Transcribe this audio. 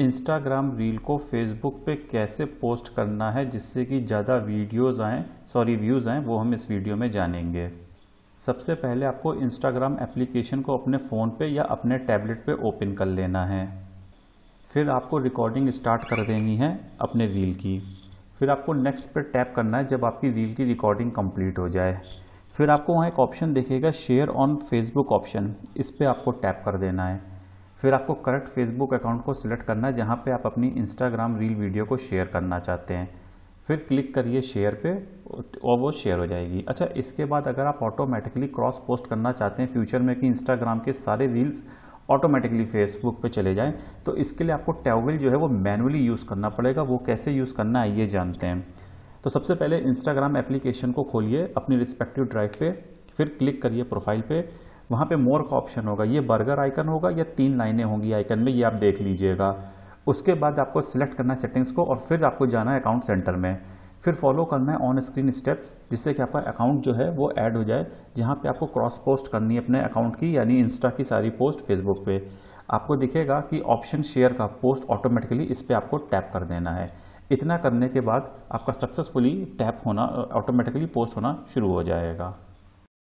Instagram reel को Facebook पे कैसे पोस्ट करना है जिससे कि ज़्यादा वीडियोस आएँ सॉरी व्यूज़ आएँ वो हम इस वीडियो में जानेंगे सबसे पहले आपको इंस्टाग्राम एप्लीकेशन को अपने फ़ोन पे या अपने टैबलेट पे ओपन कर लेना है फिर आपको रिकॉर्डिंग स्टार्ट कर देनी है अपने रील की फिर आपको नेक्स्ट पर टैप करना है जब आपकी रील की रिकॉर्डिंग कम्प्लीट हो जाए फिर आपको वहाँ एक ऑप्शन देखेगा शेयर ऑन फेसबुक ऑप्शन इस पर आपको टैप कर देना है फिर आपको करेक्ट फेसबुक अकाउंट को सिलेक्ट करना है जहाँ पे आप अपनी इंस्टाग्राम रील वीडियो को शेयर करना चाहते हैं फिर क्लिक करिए शेयर पे और वो शेयर हो जाएगी अच्छा इसके बाद अगर आप ऑटोमेटिकली क्रॉस पोस्ट करना चाहते हैं फ्यूचर में कि इंस्टाग्राम के सारे रील्स ऑटोमेटिकली फेसबुक पे चले जाएं तो इसके लिए आपको टेवल जो है वो मैनुअली यूज़ करना पड़ेगा वो कैसे यूज़ करना है ये जानते हैं तो सबसे पहले इंस्टाग्राम एप्लीकेशन को खोलिए अपनी रिस्पेक्टिव ड्राइव पे फिर क्लिक करिए प्रोफाइल पे वहाँ पे मोर का ऑप्शन होगा ये बर्गर आइकन होगा या तीन लाइनें होंगी आइकन में ये आप देख लीजिएगा उसके बाद आपको सिलेक्ट करना है सेटिंग्स को और फिर आपको जाना है अकाउंट सेंटर में फिर फॉलो करना है ऑन स्क्रीन स्टेप्स जिससे कि आपका अकाउंट जो है वो ऐड हो जाए जहाँ पे आपको क्रॉस पोस्ट करनी है अपने अकाउंट की यानी इंस्टा की सारी पोस्ट फेसबुक पे आपको दिखेगा कि ऑप्शन शेयर का पोस्ट ऑटोमेटिकली इस पर आपको टैप कर देना है इतना करने के बाद आपका सक्सेसफुली टैप होना ऑटोमेटिकली पोस्ट होना शुरू हो जाएगा